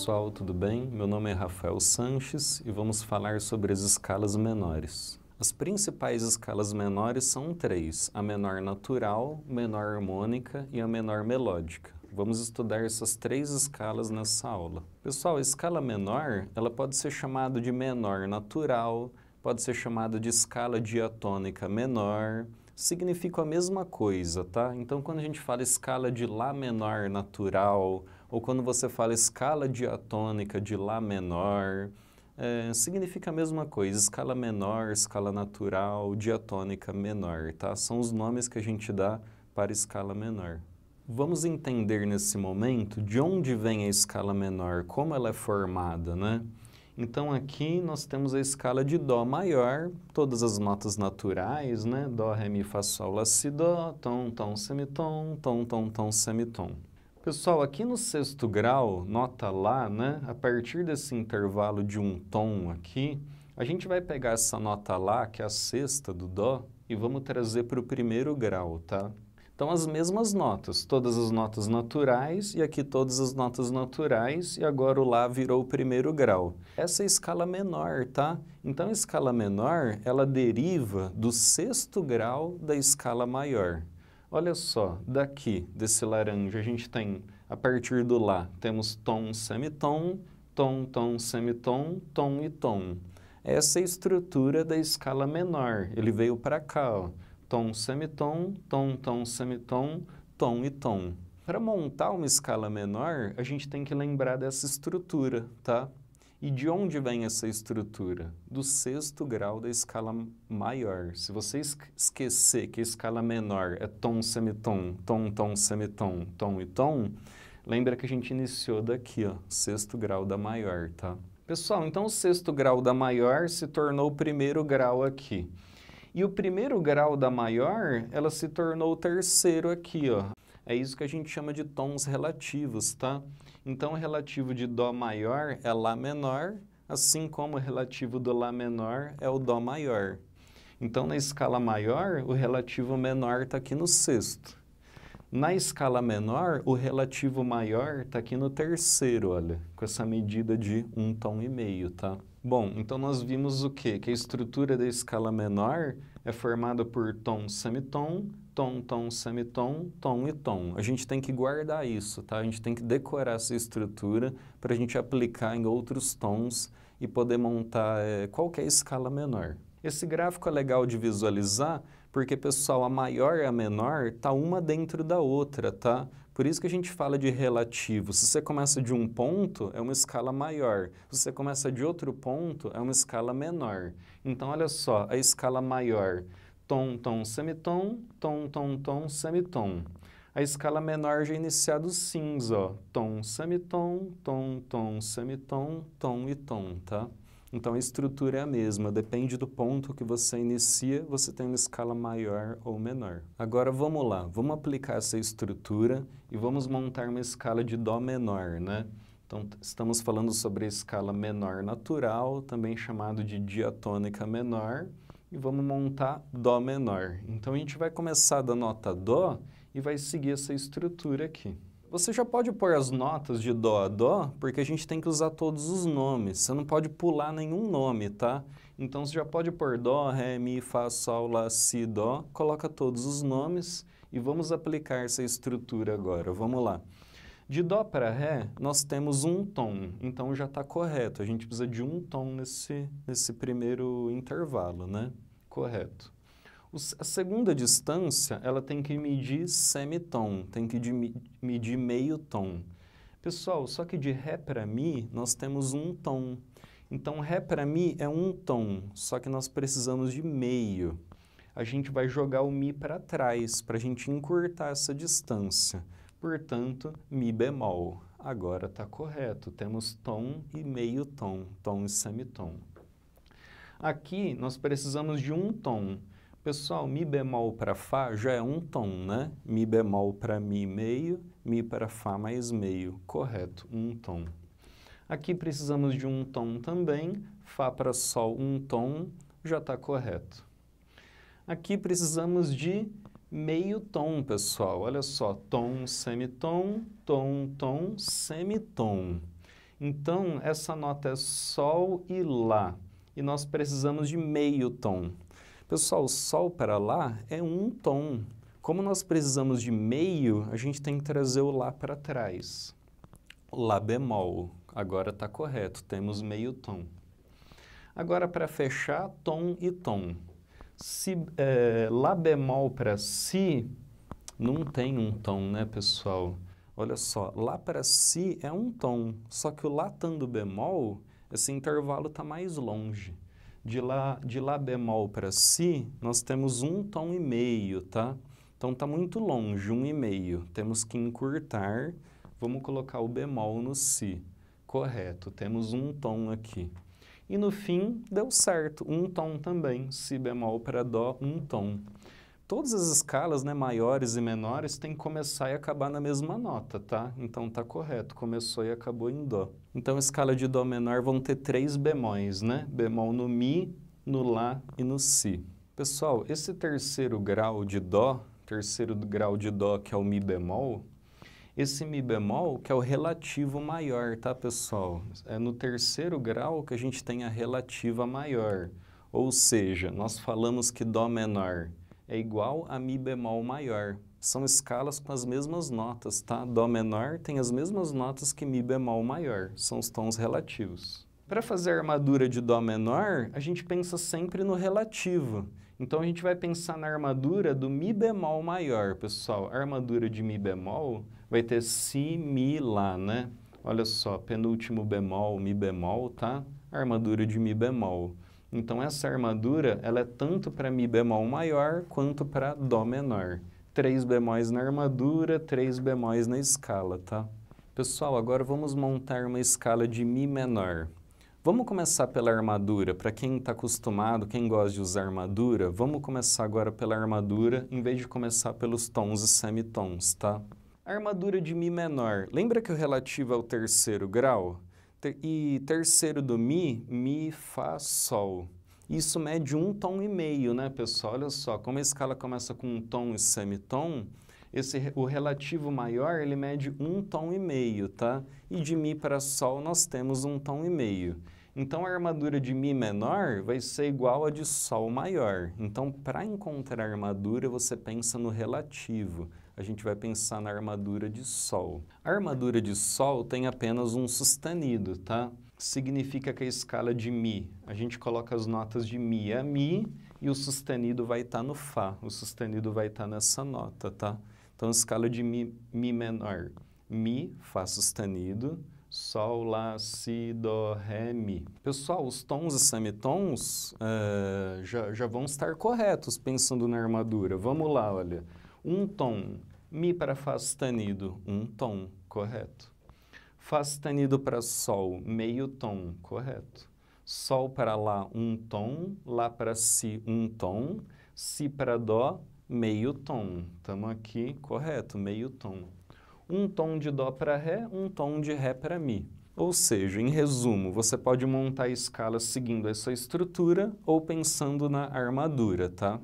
pessoal, tudo bem? Meu nome é Rafael Sanches e vamos falar sobre as escalas menores. As principais escalas menores são três: a menor natural, menor harmônica e a menor melódica. Vamos estudar essas três escalas nessa aula. Pessoal, a escala menor, ela pode ser chamada de menor natural, pode ser chamada de escala diatônica menor, significa a mesma coisa, tá? Então, quando a gente fala escala de Lá menor natural, ou quando você fala escala diatônica de Lá menor, é, significa a mesma coisa, escala menor, escala natural, diatônica menor, tá? São os nomes que a gente dá para escala menor. Vamos entender nesse momento de onde vem a escala menor, como ela é formada, né? Então aqui nós temos a escala de Dó maior, todas as notas naturais, né? Dó, Ré, Mi, Fá, Sol, Lá, Si, Dó, Tom, Tom, Semitom, Tom, Tom, Tom, Semitom. Pessoal, aqui no sexto grau, nota Lá, né? A partir desse intervalo de um tom aqui, a gente vai pegar essa nota Lá, que é a sexta do Dó, e vamos trazer para o primeiro grau, tá? Então, as mesmas notas, todas as notas naturais, e aqui todas as notas naturais, e agora o Lá virou o primeiro grau. Essa é a escala menor, tá? Então, a escala menor, ela deriva do sexto grau da escala maior. Olha só, daqui desse laranja a gente tem, a partir do lá, temos tom, semitom, tom, tom, semitom, tom e tom. Essa é a estrutura da escala menor. Ele veio para cá, ó. tom, semitom, tom, tom, semitom, tom e tom. Para montar uma escala menor, a gente tem que lembrar dessa estrutura, tá? E de onde vem essa estrutura? Do sexto grau da escala maior. Se você esquecer que a escala menor é tom, semitom, tom, tom, semitom, tom e tom, lembra que a gente iniciou daqui, ó, sexto grau da maior, tá? Pessoal, então o sexto grau da maior se tornou o primeiro grau aqui. E o primeiro grau da maior, ela se tornou o terceiro aqui, ó. É isso que a gente chama de tons relativos, tá? Então, o relativo de Dó maior é Lá menor, assim como o relativo do Lá menor é o Dó maior. Então, na escala maior, o relativo menor está aqui no sexto. Na escala menor, o relativo maior está aqui no terceiro, olha, com essa medida de um tom e meio, tá? Bom, então nós vimos o quê? Que a estrutura da escala menor é formada por tom, semitom, tom, tom, semitom, tom e tom. A gente tem que guardar isso, tá? A gente tem que decorar essa estrutura para a gente aplicar em outros tons e poder montar é, qualquer escala menor. Esse gráfico é legal de visualizar porque, pessoal, a maior e a menor tá uma dentro da outra, tá? Por isso que a gente fala de relativo. Se você começa de um ponto, é uma escala maior. Se você começa de outro ponto, é uma escala menor. Então, olha só, a escala maior tom, tom, semitom, tom, tom, tom, semitom. A escala menor já é iniciado cinza, ó, tom, semitom, tom, tom, semitom, tom e tom, tá? Então a estrutura é a mesma, depende do ponto que você inicia, você tem uma escala maior ou menor. Agora vamos lá, vamos aplicar essa estrutura e vamos montar uma escala de dó menor, né? Então estamos falando sobre a escala menor natural, também chamado de diatônica menor, e vamos montar Dó menor. Então a gente vai começar da nota Dó e vai seguir essa estrutura aqui. Você já pode pôr as notas de Dó a Dó, porque a gente tem que usar todos os nomes. Você não pode pular nenhum nome, tá? Então você já pode pôr Dó, Ré, Mi, Fá, Sol, Lá, Si, Dó. Coloca todos os nomes e vamos aplicar essa estrutura agora. Vamos lá. De Dó para Ré, nós temos um tom, então já está correto. A gente precisa de um tom nesse, nesse primeiro intervalo, né? Correto. O, a segunda distância, ela tem que medir semitom, tem que de, medir meio tom. Pessoal, só que de Ré para Mi, nós temos um tom. Então, Ré para Mi é um tom, só que nós precisamos de meio. A gente vai jogar o Mi para trás, para a gente encurtar essa distância. Portanto, Mi bemol. Agora está correto. Temos tom e meio tom, tom e semitom. Aqui nós precisamos de um tom. Pessoal, Mi bemol para Fá já é um tom, né? Mi bemol para Mi meio, Mi para Fá mais meio. Correto, um tom. Aqui precisamos de um tom também. Fá para Sol, um tom, já está correto. Aqui precisamos de meio tom, pessoal. Olha só, tom, semitom, tom, tom, semitom. Então, essa nota é sol e lá, e nós precisamos de meio tom. Pessoal, sol para lá é um tom. Como nós precisamos de meio, a gente tem que trazer o lá para trás. Lá bemol. Agora está correto, temos meio tom. Agora, para fechar, tom e tom. Si, é, lá bemol para si não tem um tom, né, pessoal? Olha só, lá para si é um tom, só que o lá tando bemol, esse intervalo está mais longe. De lá, de lá bemol para si, nós temos um tom e meio, tá? Então está muito longe, um e meio. Temos que encurtar, vamos colocar o bemol no si. Correto, temos um tom aqui. E no fim, deu certo, um tom também, si bemol para dó, um tom. Todas as escalas né, maiores e menores tem que começar e acabar na mesma nota, tá? Então tá correto, começou e acabou em dó. Então escala de dó menor vão ter três bemóis, né? Bemol no mi, no lá e no si. Pessoal, esse terceiro grau de dó, terceiro grau de dó que é o mi bemol, esse Mi bemol, que é o relativo maior, tá, pessoal? É no terceiro grau que a gente tem a relativa maior. Ou seja, nós falamos que Dó menor é igual a Mi bemol maior. São escalas com as mesmas notas, tá? Dó menor tem as mesmas notas que Mi bemol maior. São os tons relativos. Para fazer a armadura de Dó menor, a gente pensa sempre no relativo. Então a gente vai pensar na armadura do Mi bemol maior. Pessoal, a armadura de Mi bemol vai ter Si, Mi, Lá, né? Olha só, penúltimo bemol, Mi bemol, tá? Armadura de Mi bemol. Então essa armadura, ela é tanto para Mi bemol maior quanto para Dó menor. Três bemóis na armadura, três bemóis na escala, tá? Pessoal, agora vamos montar uma escala de Mi menor. Vamos começar pela armadura. Para quem está acostumado, quem gosta de usar armadura, vamos começar agora pela armadura em vez de começar pelos tons e semitons, tá? Armadura de Mi menor. Lembra que o relativo é o terceiro grau? Ter e terceiro do Mi, Mi, Fá, Sol. Isso mede um tom e meio, né, pessoal? Olha só, como a escala começa com um tom e semitom, esse, o relativo maior ele mede um tom e meio, tá? E de Mi para Sol nós temos um tom e meio. Então, a armadura de Mi menor vai ser igual a de Sol maior. Então, para encontrar a armadura, você pensa no relativo. A gente vai pensar na armadura de Sol. A armadura de Sol tem apenas um sustenido, tá? Significa que a escala de Mi, a gente coloca as notas de Mi a Mi e o sustenido vai estar tá no Fá. O sustenido vai estar tá nessa nota, tá? Então, escala de Mi, Mi menor. Mi, Fá sustenido, Sol, Lá, Si, Dó, Ré, Mi. Pessoal, os tons e semitons uh, já, já vão estar corretos pensando na armadura. Vamos lá, olha. Um tom, Mi para Fá sustenido, um tom, correto. Fá sustenido para Sol, meio tom, correto. Sol para Lá, um tom. Lá para Si, um tom. Si para Dó, meio tom. Estamos aqui, correto, meio tom um tom de Dó para Ré, um tom de Ré para Mi. Ou seja, em resumo, você pode montar a escala seguindo essa estrutura ou pensando na armadura, tá?